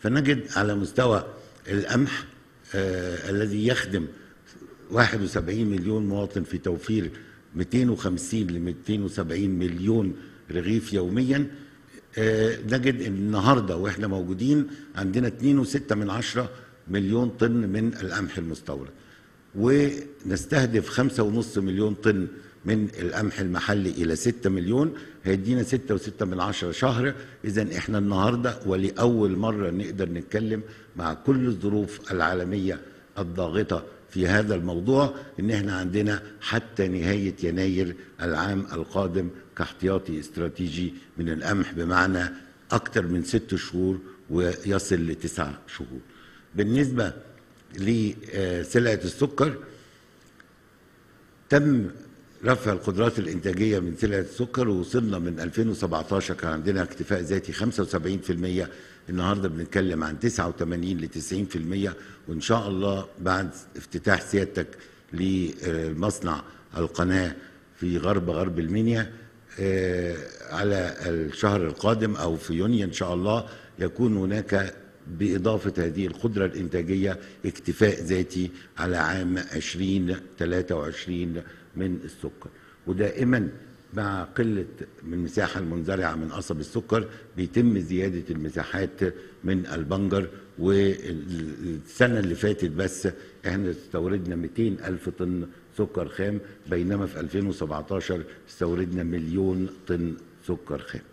فنجد على مستوى القمح آه الذي يخدم 71 مليون مواطن في توفير 250 ل 270 مليون رغيف يوميا آه نجد ان النهارده واحنا موجودين عندنا 2.6 من 10 مليون طن من القمح المستورد ونستهدف 5.5 مليون طن من القمح المحلي إلى 6 مليون هيدينا 6.6 من عشرة شهر إذا إحنا النهاردة ولأول مرة نقدر نتكلم مع كل الظروف العالمية الضاغطة في هذا الموضوع إن إحنا عندنا حتى نهاية يناير العام القادم كاحتياطي استراتيجي من القمح بمعنى أكثر من ست شهور ويصل لتسع شهور بالنسبة لسلعة السكر تم رفع القدرات الإنتاجية من سلع السكر ووصلنا من 2017 كان عندنا اكتفاء ذاتي 75% النهاردة بنتكلم عن 89 ل 90% وإن شاء الله بعد افتتاح سيادتك لمصنع القناة في غرب غرب المنيا آه، على الشهر القادم أو في يونيو إن شاء الله يكون هناك بإضافة هذه القدرة الإنتاجية اكتفاء ذاتي على عام 2023 من السكر ودائما مع قلة من المساحة المنزرعة من قصب السكر بيتم زيادة المساحات من البنجر والسنة اللي فاتت بس احنا استوردنا 200 ألف طن سكر خام بينما في 2017 استوردنا مليون طن سكر خام